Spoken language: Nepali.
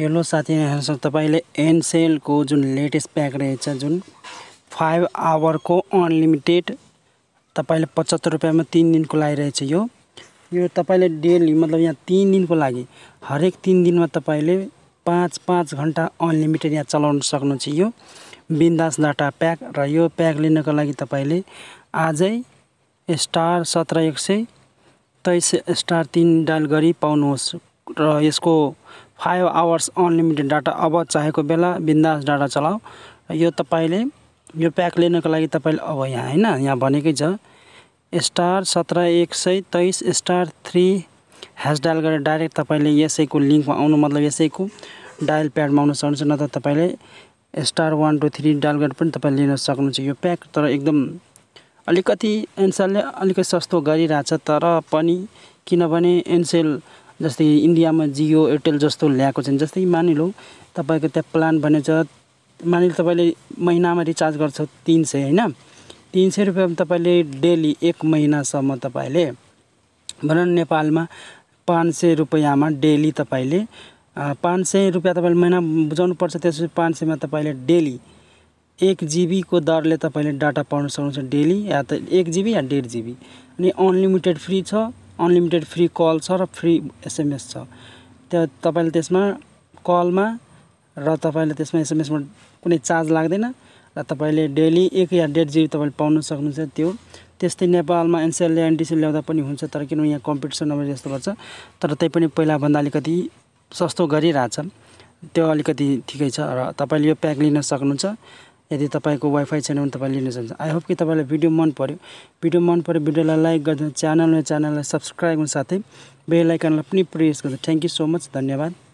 हेलो हेर्नुहोस् तपाईँले एनसेलको जुन लेटेस्ट प्याक रहेछ जुन फाइभ आवरको अनलिमिटेड तपाईँले पचहत्तर रुपियाँमा तिन दिनको लागि रहेछ यो यो तपाईँले डेली मतलब यहाँ तिन दिनको लागि हरेक तिन दिनमा तपाईँले पाँच पाँच घन्टा अनलिमिटेड यहाँ चलाउन सक्नुहुन्छ यो बिन्दास डाटा प्याक र यो प्याक लिनको लागि तपाईँले आजै स्टार सत्र एक सय तेइस स्टार तिन डायल गरी पाउनुहोस् र यसको फाइभ आवर्स अनलिमिटेड डाटा अब चाहेको बेला बिन्दास डाटा चलाऊ यो तपाईँले यो प्याक लिनको लागि तपाईँले अब यहाँ होइन यहाँ भनेकै छ स्टार सत्र एक सय तेइस स्टार थ्री ह्यास डायल गरेर डाइरेक्ट तपाईँले यसैको लिङ्कमा आउनु मतलब यसैको डायल प्याडमा आउनु सक्नुहुन्छ न त तपाईँले star one two three dial गरेर पनि तपाईँ लिन सक्नुहुन्छ यो प्याक तर एकदम अलिकति एनसेलले अलिकति सस्तो गरिरहेछ तर पनि किनभने एनसेल जस्तै इन्डियामा जियो एयरटेल जस्तो ल्याएको छन् जस्तै मानिलौँ तपाईँको त्यहाँ प्लान भने छ मानिलिउँ तपाईँले महिनामा रिचार्ज गर्छ तिन सय होइन तिन सय रुपियाँमा तपाईँले डेली एक महिनासम्म तपाईँले भनौँ न नेपालमा पाँच सय रुपियाँमा डेली तपाईँले पाँच सय रुपियाँ तपाईँले महिना पर्छ त्यसपछि पाँच सयमा तपाईँले डेली एक जिबीको दरले तपाईँले डाटा पाउन सक्नुहुन्छ डेली या त एक जिबी या डेढ जिबी अनि अनलिमिटेड फ्री छ अनलिमिटेड फ्री कल छ र फ्री एसएमएस छ त्यो तपाईँले त्यसमा कलमा र तपाईँले त्यसमा एसएमएसमा कुनै चार्ज लाग्दैन र तपाईँले डेली एक या डेढ जिबी तपाईँले पाउन सक्नुहुन्छ त्यो त्यस्तै नेपालमा एनसिएलले एनडिसी ल्याउँदा पनि हुन्छ तर किनभने यहाँ कम्पिटिसन नभए जस्तो गर्छ तर त्यही पनि पहिलाभन्दा अलिकति सस्तो गरिरहेछ त्यो अलिकति ठिकै छ र तपाईँले यो प्याक लिन सक्नुहुन्छ यदि तपाईँको वाइफाई छैन भने तपाईँ लिन सक्नुहुन्छ आई होप कि तपाईँलाई भिडियो मन पऱ्यो भिडियो मन पऱ्यो भिडियोलाई लाइक गरिदिनु च्यानलमा च्यानललाई सब्सक्राइब साथै बेल आइकनलाई पनि प्रेस गर्नु थ्याङ्क यू सो मच धन्यवाद